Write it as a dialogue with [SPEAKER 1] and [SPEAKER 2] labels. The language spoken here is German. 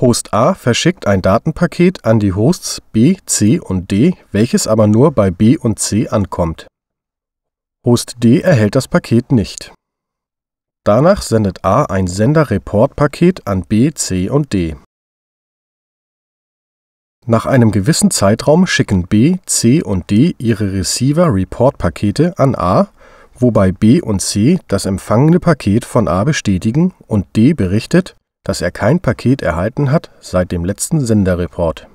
[SPEAKER 1] Host A verschickt ein Datenpaket an die Hosts B, C und D, welches aber nur bei B und C ankommt. Host D erhält das Paket nicht. Danach sendet A ein Sender-Report-Paket an B, C und D. Nach einem gewissen Zeitraum schicken B, C und D ihre Receiver-Report-Pakete an A, wobei B und C das empfangene Paket von A bestätigen und D berichtet, dass er kein Paket erhalten hat seit dem letzten Senderreport.